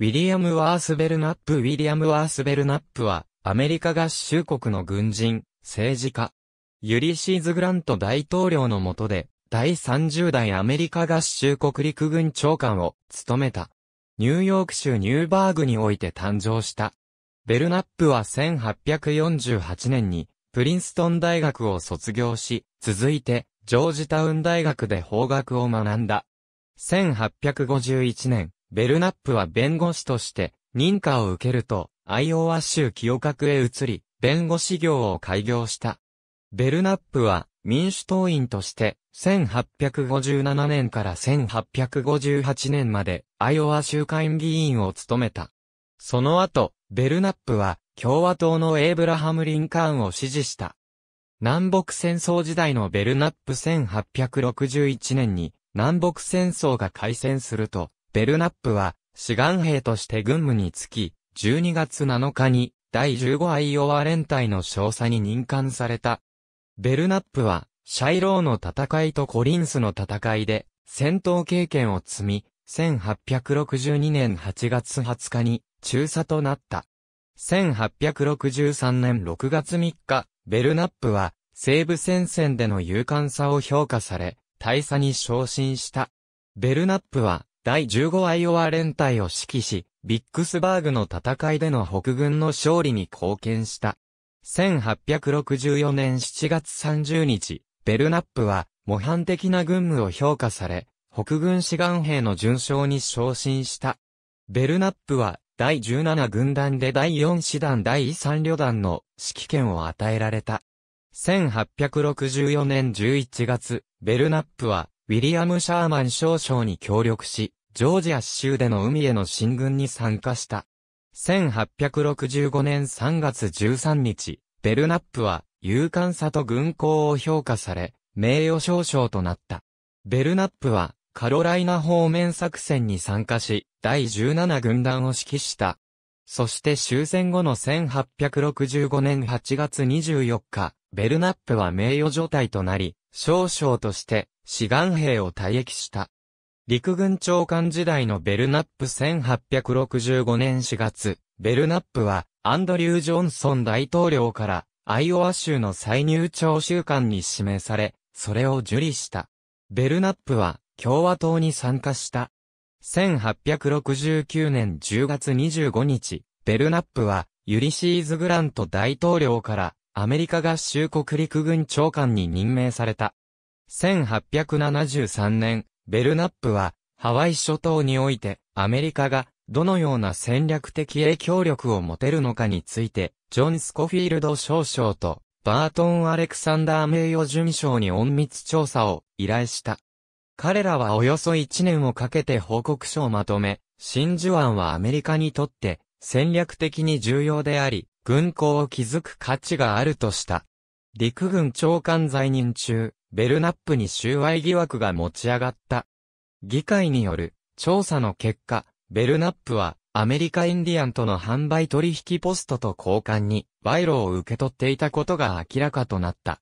ウィリアム・ワースベルナップ・ウィリアム・ワースベルナップは、アメリカ合衆国の軍人、政治家、ユリシーズ・グラント大統領の下で、第30代アメリカ合衆国陸軍長官を務めた。ニューヨーク州ニューバーグにおいて誕生した。ベルナップは1848年に、プリンストン大学を卒業し、続いて、ジョージタウン大学で法学を学んだ。1851年、ベルナップは弁護士として認可を受けると、アイオワ州清角へ移り、弁護士業を開業した。ベルナップは民主党員として、1857年から1858年まで、アイオワ州会議員を務めた。その後、ベルナップは、共和党のエイブラハム・リンカーンを支持した。南北戦争時代のベルナップ1861年に、南北戦争が開戦すると、ベルナップは、志願兵として軍務につき、12月7日に、第15アイオワ連隊の少佐に任官された。ベルナップは、シャイローの戦いとコリンスの戦いで、戦闘経験を積み、1862年8月20日に、中佐となった。1863年6月3日、ベルナップは、西部戦線での勇敢さを評価され、大佐に昇進した。ベルナップは、第15アイオワ連隊を指揮し、ビックスバーグの戦いでの北軍の勝利に貢献した。1864年7月30日、ベルナップは模範的な軍務を評価され、北軍志願兵の順将に昇進した。ベルナップは第17軍団で第4師団第3旅団の指揮権を与えられた。1864年11月、ベルナップはウィリアム・シャーマン少将に協力し、ジョージア州での海への進軍に参加した。1865年3月13日、ベルナップは、勇敢さと軍功を評価され、名誉少将となった。ベルナップは、カロライナ方面作戦に参加し、第17軍団を指揮した。そして終戦後の1865年8月24日、ベルナップは名誉状態となり、少将として志願兵を退役した。陸軍長官時代のベルナップ1865年4月、ベルナップはアンドリュー・ジョンソン大統領からアイオワ州の再入庁習慣に指名され、それを受理した。ベルナップは共和党に参加した。1869年10月25日、ベルナップはユリシーズ・グラント大統領からアメリカ合衆国陸軍長官に任命された。1873年、ベルナップは、ハワイ諸島において、アメリカが、どのような戦略的影響力を持てるのかについて、ジョン・スコフィールド少将と、バートン・アレクサンダー名誉准将に隠密調査を依頼した。彼らはおよそ1年をかけて報告書をまとめ、真珠湾はアメリカにとって戦略的に重要であり、軍港を築く価値があるとした。陸軍長官在任中、ベルナップに収賄疑惑が持ち上がった。議会による調査の結果、ベルナップはアメリカインディアンとの販売取引ポストと交換に賄賂を受け取っていたことが明らかとなった。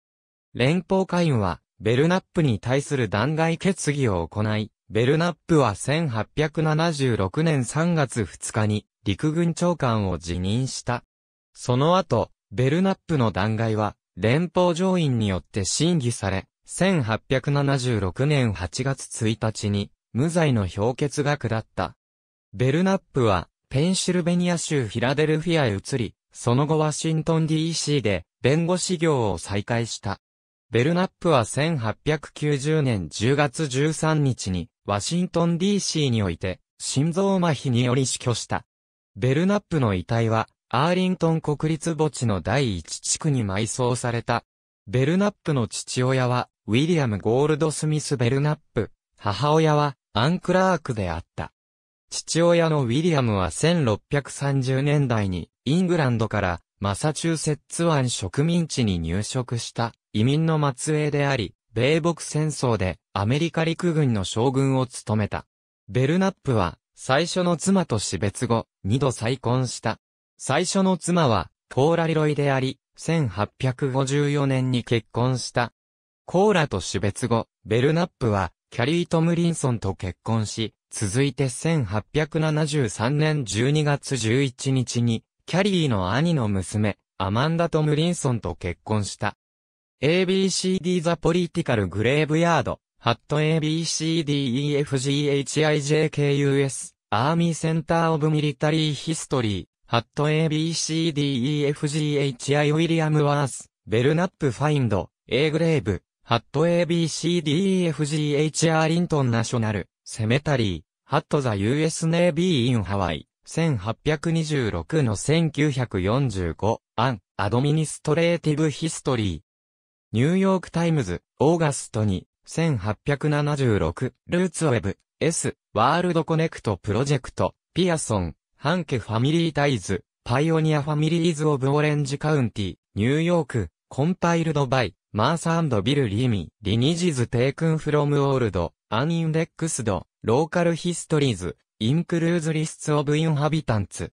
連邦会員はベルナップに対する弾劾決議を行い、ベルナップは1876年3月2日に陸軍長官を辞任した。その後、ベルナップの弾劾は連邦上院によって審議され、1876年8月1日に、無罪の評決が下った。ベルナップは、ペンシルベニア州フィラデルフィアへ移り、その後ワシントン DC で、弁護士業を再開した。ベルナップは1890年10月13日に、ワシントン DC において、心臓麻痺により死去した。ベルナップの遺体は、アーリントン国立墓地の第一地区に埋葬された。ベルナップの父親は、ウィリアム・ゴールドスミス・ベルナップ、母親はアン・クラークであった。父親のウィリアムは1630年代にイングランドからマサチューセッツ湾植民地に入植した移民の末裔であり、米国戦争でアメリカ陸軍の将軍を務めた。ベルナップは最初の妻と死別後、二度再婚した。最初の妻はコーラリロイであり、1854年に結婚した。コーラと種別後、ベルナップは、キャリー・トムリンソンと結婚し、続いて1873年12月11日に、キャリーの兄の娘、アマンダ・トムリンソンと結婚した。ABCD t ザ・ポリテ l カル・グレーブヤ r ド、ハット ABCDEFGHIJKUS、Army c アーミー・センター・ i ブ・ミリタリー・ヒストリー、ハット ABCDEFGHI ウ i リアム・ a ース、ベルナップ・ファインド、A Grave. ハット ABCDEFGHR リントンナショナル、セメタリー、ハットザ US Navy in Hawaii、1826の1945、アン、アドミニストレーティブヒストリー。ニューヨークタイムズ、オーガストに、1876、ルーツウェブ、S、ワールドコネクトプロジェクト、ピアソン、ハンケファミリータイズ、パイオニアファミリーズ・オブ・オレンジ・カウンティ、ニューヨーク。コンパイルドバイ、マーサンドビル・リーミ、リニジズ・テイクン・フロム・オールド、アン・インデックスド、ローカル・ヒストリーズ、インクルーズ・リスツ・オブ・インハビタンツ。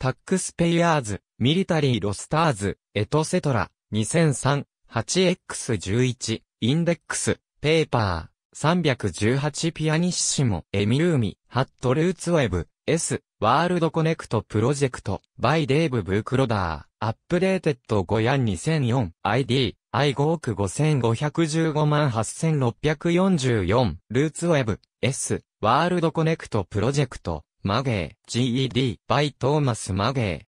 タックスペイヤーズ、ミリタリー・ロスターズ、エトセトラ、2003、8X11、インデックス、ペーパー、318ピアニッシモ、エミルーミ、ハットルーツウェブ、S、ワールドコネクトプロジェクト、by デイブ・ブークロダー、アップデーテッド5ヤン2004、ID、I5 億5515万8644、ルーツウェブ、S、ワールドコネクトプロジェクト、マゲー、GED、by トーマス・マゲ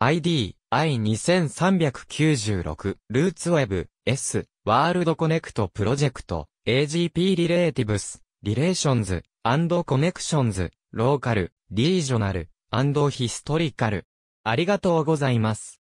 ー。ID、I2396、ルーツウェブ、S、ワールドコネクトプロジェクト、AGP リレーティブス、リレーションズ、アンドコネクションズ、ローカル、リージョナルヒストリカル。ありがとうございます。